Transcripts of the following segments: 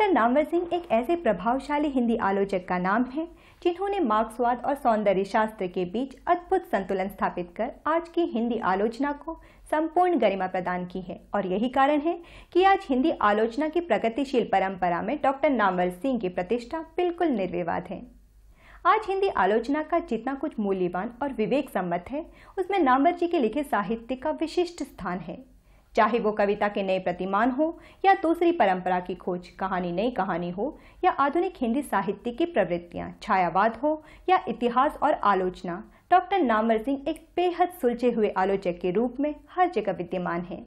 Doctor Namvar Singh एक ऐसे प्रभावशाली हिंदी आलोचक का नाम है जिन्होंने मार्क्सवाद और सौंदर्य शास्त्र के बीच अद्भुत संतुलन स्थापित कर आज की हिंदी आलोचना को संपूर्ण गरिमा प्रदान की है और यही कारण है कि आज हिंदी आलोचना की प्रगतिशील परंपरा में डॉक्टर नामवर सिंह की प्रतिष्ठा बिल्कुल निर्विवाद है आज हिंदी आलोचना का जितना कुछ मूल्यवान और विवेक सम्मत है उसमें नामवर जी के लिखे साहित्य का विशिष्ट स्थान है चाहे वो कविता के नए प्रतिमान हो या दूसरी परंपरा की खोज कहानी नई कहानी हो या आधुनिक हिंदी साहित्य की प्रवृत्तियां छायावाद हो या इतिहास और आलोचना डॉक्टर नामवर सिंह एक बेहद सुलझे हुए आलोचक के रूप में हर जगह विद्यमान है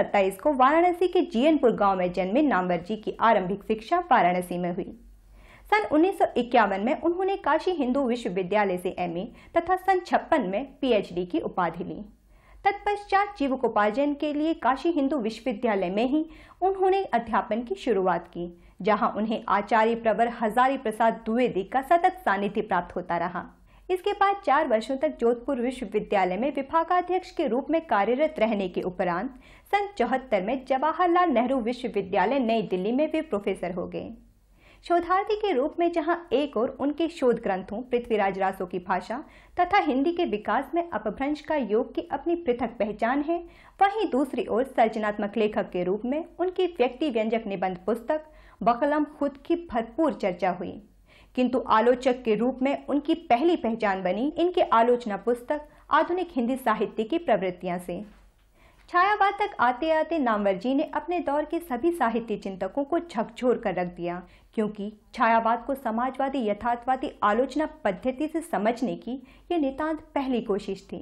सत्ताईस को वाराणसी के जीएनपुर गांव में जन्मे नामवर जी की आरंभिक शिक्षा वाराणसी में हुई सन उन्नीस में उन्होंने काशी हिंदू विश्वविद्यालय से एमए तथा सन छप्पन में पीएचडी की उपाधि ली तत्पश्चात जीवकोपार्जन के लिए काशी हिंदू विश्वविद्यालय में ही उन्होंने अध्यापन की शुरुआत की जहां उन्हें आचार्य प्रवर हजारी प्रसाद द्विवेदी का सतत सानिध्य प्राप्त होता रहा इसके बाद चार वर्षों तक जोधपुर विश्वविद्यालय में विभागाध्यक्ष के रूप में कार्यरत रहने के उपरांत सन चौहत्तर में जवाहरलाल नेहरू विश्वविद्यालय नई दिल्ली में वे प्रोफेसर हो गए शोधार्थी के रूप में जहां एक और उनके शोध ग्रंथों पृथ्वीराज रासो की भाषा तथा हिंदी के विकास में अपभ्रंश का योग की अपनी पृथक पहचान है वहीं दूसरी ओर सर्जनात्मक लेखक के रूप में उनकी व्यक्ति व्यंजक निबंध पुस्तक बकलम खुद की भरपूर चर्चा हुई किंतु आलोचक के रूप में उनकी पहली पहचान बनी इनकी आलोचना पुस्तक आधुनिक हिंदी साहित्य की प्रवृत्तियां से छायावाद तक आते आते नामवर जी ने अपने दौर के सभी साहित्य चिंतकों को झकझोर कर रख दिया क्योंकि छायावाद को समाजवादी यथार्थवादी आलोचना पद्धति से समझने की ये नितांत पहली कोशिश थी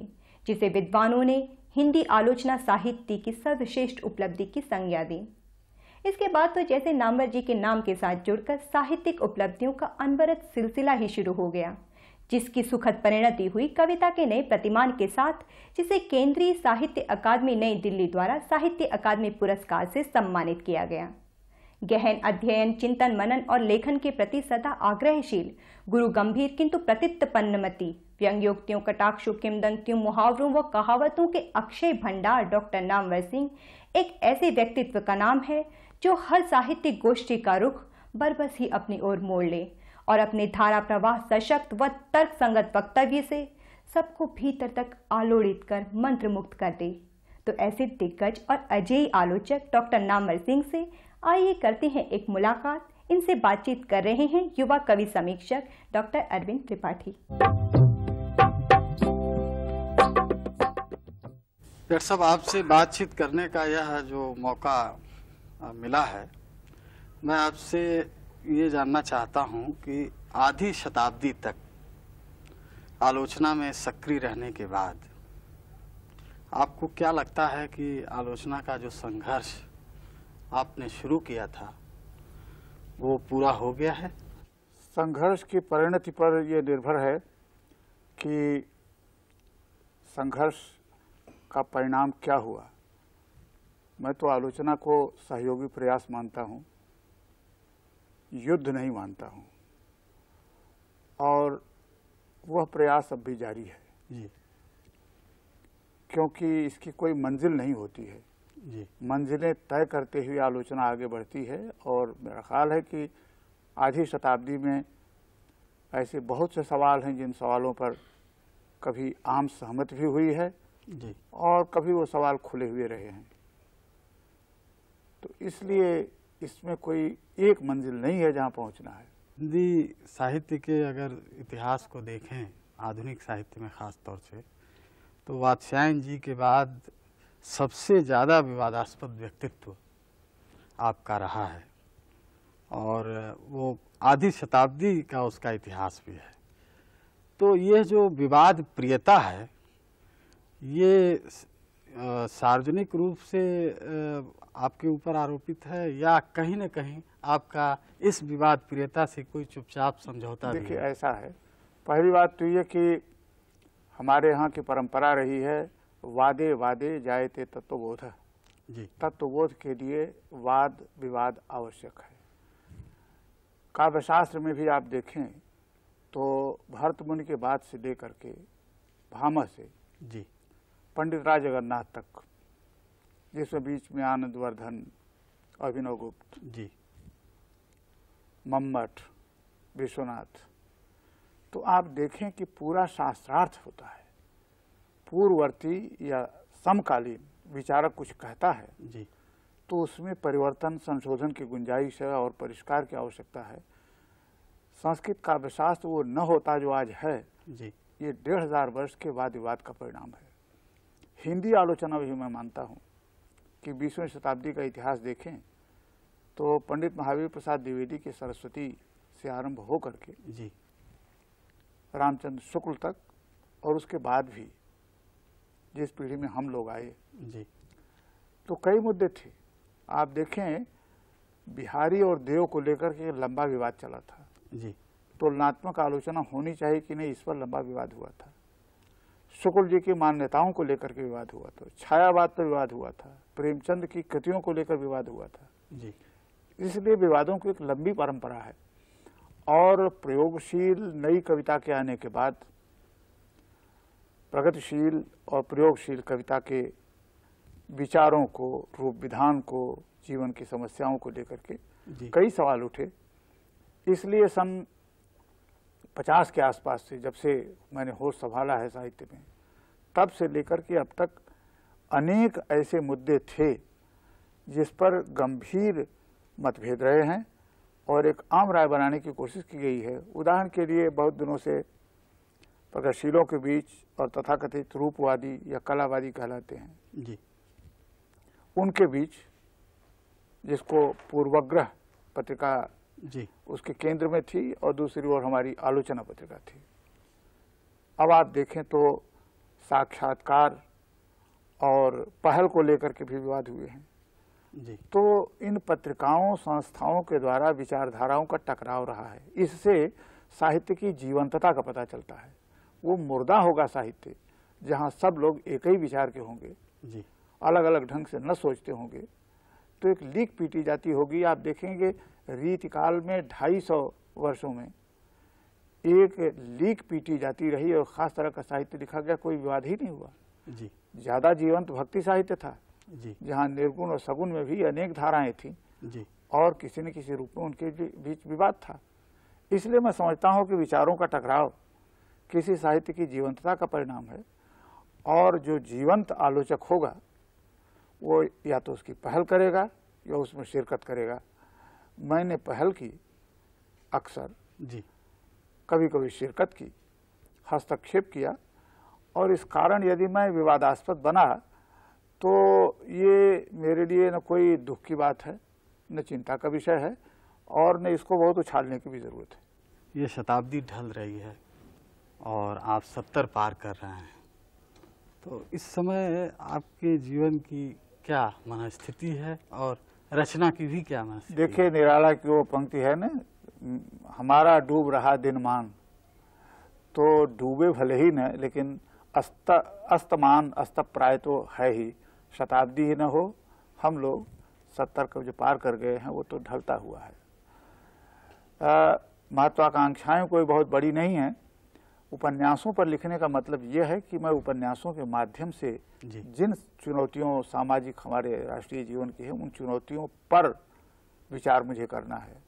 जिसे विद्वानों ने हिंदी आलोचना साहित्य की सर्वश्रेष्ठ उपलब्धि की संज्ञा दी इसके बाद तो जैसे नामवर जी के नाम के साथ जुड़कर साहित्यिक उपलब्धियों का अनवरत सिलसिला ही शुरू हो गया जिसकी सुखद परिणति हुई कविता के नए प्रतिमान के साथ जिसे केंद्रीय साहित्य अकादमी नई दिल्ली द्वारा साहित्य अकादमी पुरस्कार से सम्मानित किया गया गहन अध्ययन चिंतन मनन और लेखन के प्रति सदा आग्रहशील गुरु गंभीर किंतु पन्नमति व्यंग्योक्तियों कटाक्षों किमदंतियों मुहावरों व कहावतों के अक्षय भंडार डॉक्टर नामवर सिंह एक ऐसे व्यक्तित्व का नाम है जो हर साहित्यिक गोष्ठी का रुख बरबस ही अपनी ओर मोड़ ले और अपने धारा प्रवाह सशक्त व तर्क संगत वक्तव्य से सबको भीतर तक आलोड़ित कर मंत्र मुक्त कर दे तो ऐसे दिग्गज और अजय आलोचक डॉक्टर नामर सिंह से आइए करते हैं एक मुलाकात इनसे बातचीत कर रहे हैं युवा कवि समीक्षक डॉक्टर अरविंद त्रिपाठी डॉक्टर साहब आपसे बातचीत करने का यह जो मौका मिला है मैं आपसे ये जानना चाहता हूँ कि आधी शताब्दी तक आलोचना में सक्रिय रहने के बाद आपको क्या लगता है कि आलोचना का जो संघर्ष आपने शुरू किया था वो पूरा हो गया है संघर्ष की परिणति पर यह निर्भर है कि संघर्ष का परिणाम क्या हुआ मैं तो आलोचना को सहयोगी प्रयास मानता हूँ युद्ध नहीं मानता हूँ और वह प्रयास अब भी जारी है जी क्योंकि इसकी कोई मंजिल नहीं होती है जी मंजिलें तय करते हुए आलोचना आगे बढ़ती है और मेरा ख्याल है कि आधी शताब्दी में ऐसे बहुत से सवाल हैं जिन सवालों पर कभी आम सहमत भी हुई है जी और कभी वो सवाल खुले हुए रहे हैं तो इसलिए इसमें कोई एक मंजिल नहीं है जहाँ पहुँचना है हिंदी साहित्य के अगर इतिहास को देखें आधुनिक साहित्य में ख़ास तौर से तो वात्स्यायन जी के बाद सबसे ज़्यादा विवादास्पद व्यक्तित्व आपका रहा है और वो आधी शताब्दी का उसका इतिहास भी है तो यह जो विवाद प्रियता है ये सार्वजनिक रूप से आपके ऊपर आरोपित है या कहीं न कहीं आपका इस विवाद प्रियता से कोई चुपचाप समझौता देखिए ऐसा है पहली बात तो ये कि हमारे यहाँ की परंपरा रही है वादे वादे जाए थे तत्वबोध जी तत्वबोध के लिए वाद विवाद आवश्यक है काव्यशास्त्र में भी आप देखें तो भरत मुनि के बाद से लेकर के भामा से जी पंडित राज जगन्नाथ तक जिसके बीच में आनंद वर्धन अभिनव गुप्त जी मम्मठ विश्वनाथ तो आप देखें कि पूरा शास्त्रार्थ होता है पूर्ववर्ती या समकालीन विचारक कुछ कहता है जी तो उसमें परिवर्तन संशोधन की गुंजाइश है और परिष्कार की आवश्यकता है संस्कृत काव्यशास्त्र वो न होता जो आज है जी ये डेढ़ हजार वर्ष के वाद विवाद का परिणाम है हिंदी आलोचना भी मैं मानता हूँ कि बीसवीं शताब्दी का इतिहास देखें तो पंडित महावीर प्रसाद द्विवेदी के सरस्वती से आरंभ हो करके जी रामचंद्र शुक्ल तक और उसके बाद भी जिस पीढ़ी में हम लोग आए जी तो कई मुद्दे थे आप देखें बिहारी और देव को लेकर के लंबा विवाद चला था जी तुलनात्मक तो आलोचना होनी चाहिए कि नहीं इस पर लंबा विवाद हुआ था शुक्ल जी की मान्यताओं को लेकर के विवाद हुआ था छायावाद पर विवाद हुआ था प्रेमचंद की कृतियों को लेकर विवाद हुआ था जी इसलिए विवादों की एक लंबी परंपरा है और प्रयोगशील नई कविता के आने के बाद प्रगतिशील और प्रयोगशील कविता के विचारों को रूप विधान को जीवन की समस्याओं को लेकर के कई सवाल उठे इसलिए सन पचास के आसपास से जब से मैंने होश संभाला है साहित्य में तब से लेकर के अब तक अनेक ऐसे मुद्दे थे जिस पर गंभीर मतभेद रहे हैं और एक आम राय बनाने की कोशिश की गई है उदाहरण के लिए बहुत दिनों से प्रगतिशीलों के बीच और तथाकथित रूपवादी या कलावादी कहलाते हैं जी उनके बीच जिसको पूर्वग्रह पत्रिका जी उसके केंद्र में थी और दूसरी ओर हमारी आलोचना पत्रिका थी अब आप देखें तो साक्षात्कार और पहल को लेकर के भी विवाद हुए हैं जी। तो इन पत्रिकाओं संस्थाओं के द्वारा विचारधाराओं का टकराव रहा है इससे साहित्य की जीवंतता का पता चलता है वो मुर्दा होगा साहित्य जहाँ सब लोग एक ही विचार के होंगे जी। अलग अलग ढंग से न सोचते होंगे तो एक लीक पीटी जाती होगी आप देखेंगे रीतिकाल में 250 वर्षों में एक लीक पीटी जाती रही और खास तरह का साहित्य लिखा गया कोई विवाद ही नहीं हुआ जी ज्यादा जीवंत भक्ति साहित्य था जी जहाँ निर्गुण और सगुण में भी अनेक धाराएं थी जी और किसी न किसी रूप में उनके बीच विवाद था इसलिए मैं समझता हूँ कि विचारों का टकराव किसी साहित्य की जीवंतता का परिणाम है और जो जीवंत आलोचक होगा वो या तो उसकी पहल करेगा या उसमें शिरकत करेगा मैंने पहल की अक्सर जी कभी कभी शिरकत की हस्तक्षेप किया और इस कारण यदि मैं विवादास्पद बना तो ये मेरे लिए न कोई दुख की बात है न चिंता का विषय है और न इसको बहुत उछालने की भी ज़रूरत है ये शताब्दी ढल रही है और आप सत्तर पार कर रहे हैं तो इस समय आपके जीवन की क्या मनस्थिति है और रचना की भी क्या महत्व देखिए निराला की वो पंक्ति है ना हमारा डूब रहा दिनमान तो डूबे भले ही न लेकिन अस्त अस्तमान प्राय तो है ही शताब्दी ही न हो हम लोग सत्तर को जो पार कर गए हैं वो तो ढलता हुआ है महत्वाकांक्षाएं कोई बहुत बड़ी नहीं है उपन्यासों पर लिखने का मतलब यह है कि मैं उपन्यासों के माध्यम से जिन चुनौतियों सामाजिक हमारे राष्ट्रीय जीवन की है उन चुनौतियों पर विचार मुझे करना है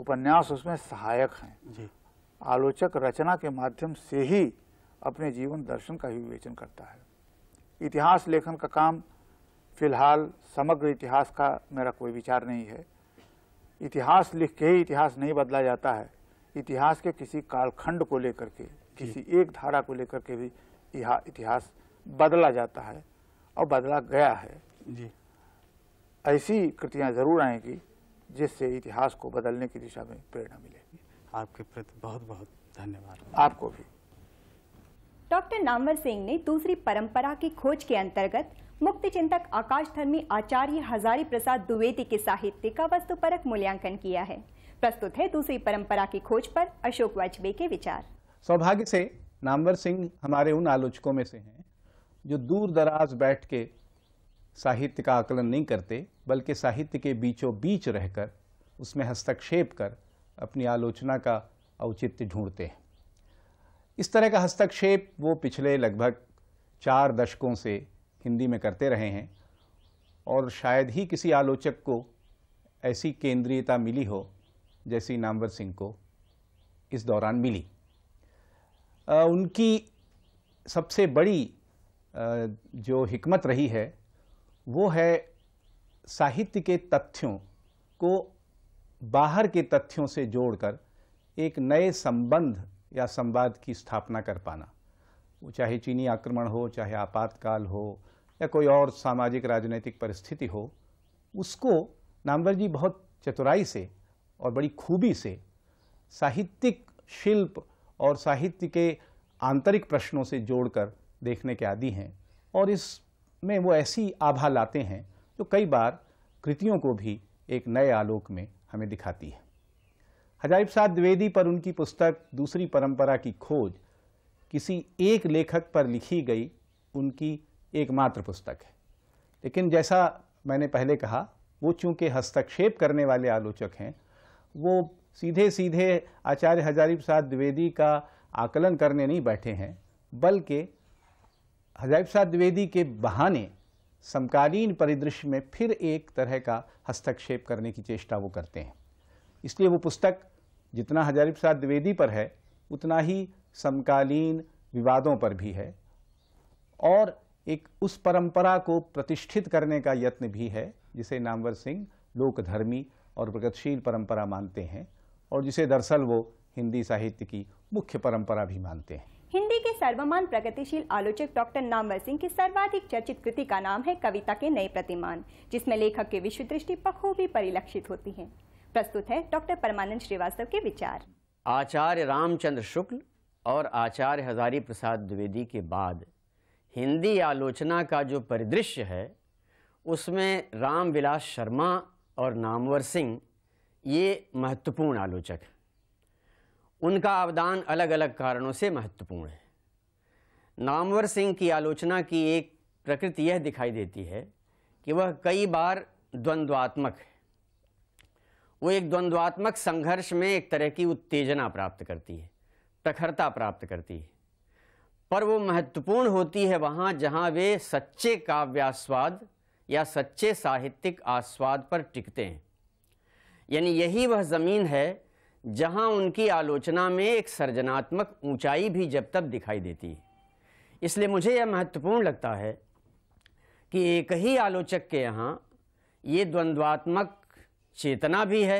उपन्यास उसमें सहायक हैं आलोचक रचना के माध्यम से ही अपने जीवन दर्शन का ही विवेचन करता है इतिहास लेखन का काम फिलहाल समग्र इतिहास का मेरा कोई विचार नहीं है इतिहास लिख के ही इतिहास नहीं बदला जाता है इतिहास के किसी कालखंड को लेकर के किसी एक धारा को लेकर के भी इतिहास बदला जाता है और बदला गया है जी ऐसी कृतियां जरूर आएंगी जिससे इतिहास को बदलने की दिशा में प्रेरणा मिलेगी आपके प्रति बहुत बहुत धन्यवाद आपको भी डॉक्टर नामवर सिंह ने दूसरी परंपरा की खोज के अंतर्गत मुक्ति चिंतक आकाश धर्मी आचार्य हजारी प्रसाद द्विवेदी के साहित्य का वस्तुपरक मूल्यांकन किया है प्रस्तुत है दूसरी परंपरा की खोज पर अशोक वाजपेयी के विचार सौभाग्य से नामवर सिंह हमारे उन आलोचकों में से हैं जो दूर दराज बैठ के साहित्य का आकलन नहीं करते बल्कि साहित्य के बीचों बीच रहकर उसमें हस्तक्षेप कर अपनी आलोचना का औचित्य ढूंढते हैं इस तरह का हस्तक्षेप वो पिछले लगभग चार दशकों से हिंदी में करते रहे हैं और शायद ही किसी आलोचक को ऐसी केंद्रीयता मिली हो जैसे नामवर सिंह को इस दौरान मिली आ, उनकी सबसे बड़ी आ, जो हिकमत रही है वो है साहित्य के तथ्यों को बाहर के तथ्यों से जोड़कर एक नए संबंध या संवाद की स्थापना कर पाना वो चाहे चीनी आक्रमण हो चाहे आपातकाल हो या कोई और सामाजिक राजनीतिक परिस्थिति हो उसको नामवर जी बहुत चतुराई से और बड़ी खूबी से साहित्यिक शिल्प और साहित्य के आंतरिक प्रश्नों से जोड़कर देखने के आदि हैं और इस में वो ऐसी आभा लाते हैं जो कई बार कृतियों को भी एक नए आलोक में हमें दिखाती है हजारिब साहब द्विवेदी पर उनकी पुस्तक दूसरी परंपरा की खोज किसी एक लेखक पर लिखी गई उनकी एकमात्र पुस्तक है लेकिन जैसा मैंने पहले कहा वो चूंकि हस्तक्षेप करने वाले आलोचक हैं वो सीधे सीधे आचार्य हजारी प्रसाद द्विवेदी का आकलन करने नहीं बैठे हैं बल्कि हजारी प्रसाद द्विवेदी के बहाने समकालीन परिदृश्य में फिर एक तरह का हस्तक्षेप करने की चेष्टा वो करते हैं इसलिए वो पुस्तक जितना हजारी प्रसाद द्विवेदी पर है उतना ही समकालीन विवादों पर भी है और एक उस परंपरा को प्रतिष्ठित करने का यत्न भी है जिसे नामवर सिंह लोकधर्मी और प्रगतिशील परंपरा मानते हैं और जिसे दरअसल वो हिंदी साहित्य की मुख्य परंपरा भी मानते हैं हिंदी के सर्वमान प्रगतिशील आलोचक डॉक्टर नामवर सिंह की सर्वाधिक चर्चित कृति का नाम है कविता के नए प्रतिमान जिसमें लेखक की विश्व दृष्टि बखूबी परिलक्षित होती है प्रस्तुत है डॉक्टर परमानंद श्रीवास्तव के विचार आचार्य रामचंद्र शुक्ल और आचार्य हजारी प्रसाद द्विवेदी के बाद हिंदी आलोचना का जो परिदृश्य है उसमें रामविलास शर्मा और नामवर सिंह ये महत्वपूर्ण आलोचक हैं उनका अवदान अलग अलग कारणों से महत्वपूर्ण है नामवर सिंह की आलोचना की एक प्रकृति यह दिखाई देती है कि वह कई बार द्वंद्वात्मक है वो एक द्वंद्वात्मक संघर्ष में एक तरह की उत्तेजना प्राप्त करती है प्रखरता प्राप्त करती है पर वो महत्वपूर्ण होती है वहाँ जहाँ वे सच्चे काव्यास्वाद या सच्चे साहित्यिक आस्वाद पर टिकते हैं यानी यही वह ज़मीन है जहां उनकी आलोचना में एक सृजनात्मक ऊंचाई भी जब तब दिखाई देती है इसलिए मुझे यह महत्वपूर्ण लगता है कि एक ही आलोचक के यहाँ ये द्वंद्वात्मक चेतना भी है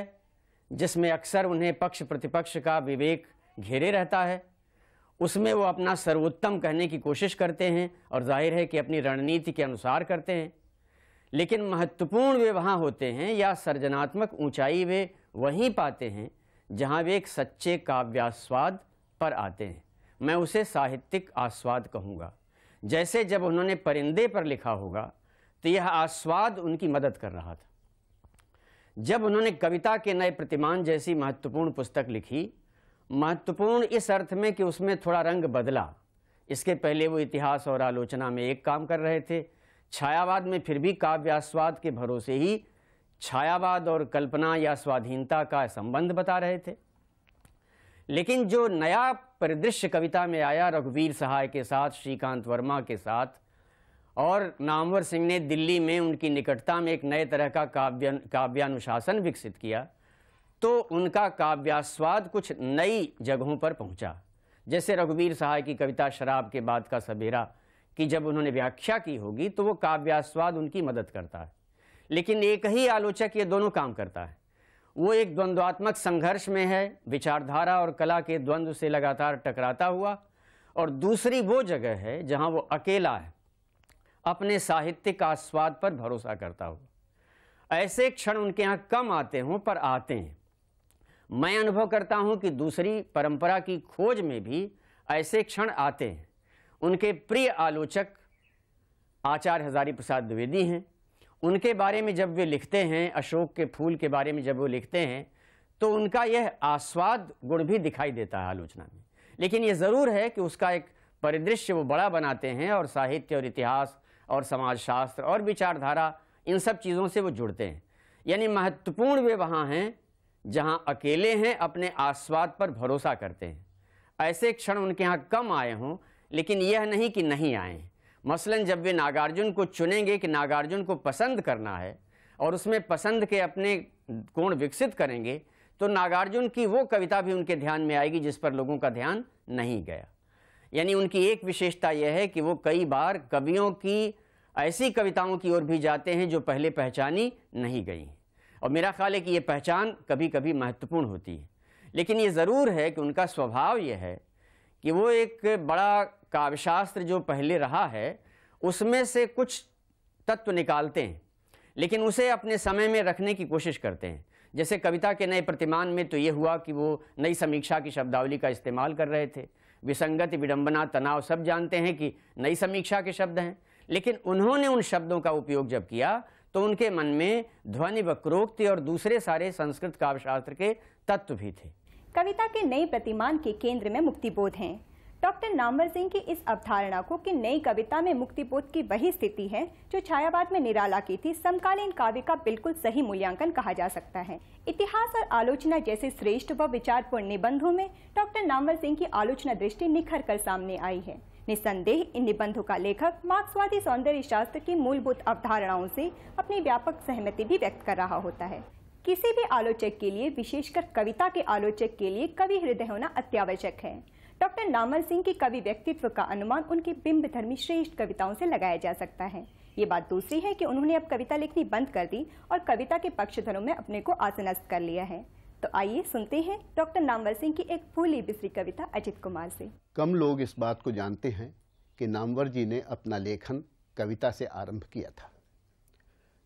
जिसमें अक्सर उन्हें पक्ष प्रतिपक्ष का विवेक घेरे रहता है उसमें वो अपना सर्वोत्तम कहने की कोशिश करते हैं और जाहिर है कि अपनी रणनीति के अनुसार करते हैं लेकिन महत्वपूर्ण वे वहाँ होते हैं या सर्जनात्मक ऊंचाई वे वहीं पाते हैं जहाँ वे एक सच्चे काव्यास्वाद पर आते हैं मैं उसे साहित्यिक आस्वाद कहूँगा जैसे जब उन्होंने परिंदे पर लिखा होगा तो यह आस्वाद उनकी मदद कर रहा था जब उन्होंने कविता के नए प्रतिमान जैसी महत्वपूर्ण पुस्तक लिखी महत्वपूर्ण इस अर्थ में कि उसमें थोड़ा रंग बदला इसके पहले वो इतिहास और आलोचना में एक काम कर रहे थे छायावाद में फिर भी काव्यास्वाद के भरोसे ही छायावाद और कल्पना या स्वाधीनता का संबंध बता रहे थे लेकिन जो नया परिदृश्य कविता में आया रघुवीर सहाय के साथ श्रीकांत वर्मा के साथ और नामवर सिंह ने दिल्ली में उनकी निकटता में एक नए तरह का काव्य काव्यानुशासन विकसित किया तो उनका काव्यास्वाद कुछ नई जगहों पर पहुंचा जैसे रघुवीर सहाय की कविता शराब के बाद का सवेरा कि जब उन्होंने व्याख्या की होगी तो वो काव्यास्वाद उनकी मदद करता है लेकिन एक ही आलोचक ये दोनों काम करता है वो एक द्वंद्वात्मक संघर्ष में है विचारधारा और कला के द्वंद्व से लगातार टकराता हुआ और दूसरी वो जगह है जहां वो अकेला है अपने का आस्वाद पर भरोसा करता हुआ ऐसे क्षण उनके यहाँ कम आते हों पर आते हैं मैं अनुभव करता हूँ कि दूसरी परंपरा की खोज में भी ऐसे क्षण आते हैं उनके प्रिय आलोचक आचार्य हजारी प्रसाद द्विवेदी हैं उनके बारे में जब वे लिखते हैं अशोक के फूल के बारे में जब वो लिखते हैं तो उनका यह आस्वाद गुण भी दिखाई देता है आलोचना में लेकिन ये ज़रूर है कि उसका एक परिदृश्य वो बड़ा बनाते हैं और साहित्य और इतिहास और समाजशास्त्र और विचारधारा इन सब चीज़ों से वो जुड़ते हैं यानी महत्वपूर्ण वे वहाँ हैं जहाँ अकेले हैं अपने आस्वाद पर भरोसा करते हैं ऐसे क्षण उनके यहाँ कम आए हों लेकिन यह नहीं कि नहीं आए मसलन जब वे नागार्जुन को चुनेंगे कि नागार्जुन को पसंद करना है और उसमें पसंद के अपने गुण विकसित करेंगे तो नागार्जुन की वो कविता भी उनके ध्यान में आएगी जिस पर लोगों का ध्यान नहीं गया यानी उनकी एक विशेषता यह है कि वो कई बार कवियों की ऐसी कविताओं की ओर भी जाते हैं जो पहले पहचानी नहीं गई और मेरा ख्याल है कि ये पहचान कभी कभी महत्वपूर्ण होती है लेकिन ये ज़रूर है कि उनका स्वभाव यह है कि वो एक बड़ा काव्यशास्त्र जो पहले रहा है उसमें से कुछ तत्व निकालते हैं लेकिन उसे अपने समय में रखने की कोशिश करते हैं जैसे कविता के नए प्रतिमान में तो ये हुआ कि वो नई समीक्षा की शब्दावली का इस्तेमाल कर रहे थे विसंगति विडंबना तनाव सब जानते हैं कि नई समीक्षा के शब्द हैं लेकिन उन्होंने उन शब्दों का उपयोग जब किया तो उनके मन में ध्वनि वक्रोक्ति और दूसरे सारे संस्कृत काव्यशास्त्र के तत्व भी थे कविता के नई प्रतिमान के केंद्र में मुक्तिबोध हैं डॉक्टर नामवर सिंह की इस अवधारणा को कि नई कविता में मुक्तिबोध की वही स्थिति है जो छायावाद में निराला की थी समकालीन काव्य का बिल्कुल सही मूल्यांकन कहा जा सकता है इतिहास और आलोचना जैसे श्रेष्ठ व विचारपूर्ण निबंधों में डॉक्टर नामवर सिंह की आलोचना दृष्टि निखर कर सामने आई है निस्संदेह इन निबंधों का लेखक मार्क्सवादी सौंदर्य शास्त्र की मूलभूत अवधारणाओं से अपनी व्यापक सहमति भी व्यक्त कर रहा होता है किसी भी आलोचक के लिए विशेषकर कविता के आलोचक के लिए कवि हृदय होना अत्यावश्यक है डॉक्टर नामल सिंह के कवि व्यक्तित्व का अनुमान उनके बिंब धर्मी श्रेष्ठ कविताओं से लगाया जा सकता है ये बात दूसरी है कि उन्होंने अब कविता लिखनी बंद कर दी और कविता के पक्षधरों में अपने को आसनस्थ कर लिया है तो आइए सुनते हैं डॉक्टर नामवर सिंह की एक फूली बिसरी कविता अजित कुमार से कम लोग इस बात को जानते हैं कि नामवर जी ने अपना लेखन कविता से आरंभ किया था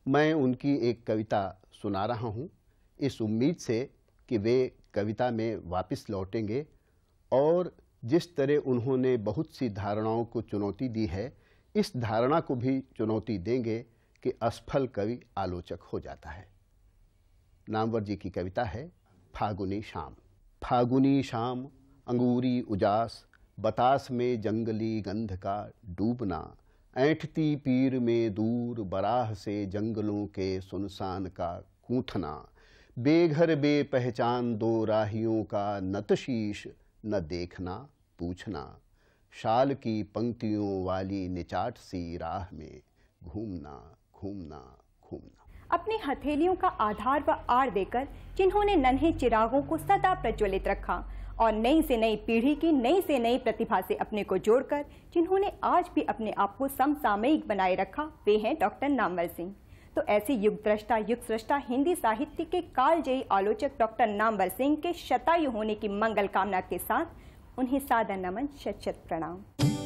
मैं उनकी एक कविता सुना रहा हूँ इस उम्मीद से कि वे कविता में वापस लौटेंगे और जिस तरह उन्होंने बहुत सी धारणाओं को चुनौती दी है इस धारणा को भी चुनौती देंगे कि असफल कवि आलोचक हो जाता है नामवर जी की कविता है फागुनी शाम फागुनी शाम अंगूरी उजास बतास में जंगली गंध का डूबना ऐठती पीर में दूर बराह से जंगलों के सुनसान का कूथना बेघर बे पहचान दो राहियों का नतशीश न देखना पूछना शाल की पंक्तियों वाली निचाट सी राह में घूमना घूमना घूमना अपनी हथेलियों का आधार व आड़ देकर जिन्होंने नन्हे चिरागों को सदा प्रज्वलित रखा और नई से नई पीढ़ी की नई से नई प्रतिभा से अपने को जोड़कर जिन्होंने आज भी अपने आप को समसामयिक बनाए रखा वे हैं डॉक्टर नामवर सिंह तो ऐसे युग सृष्टा हिंदी साहित्य के कालजयी आलोचक डॉक्टर नामवर सिंह के शतायु होने की मंगल कामना के साथ उन्हें सादर नमन शत शत प्रणाम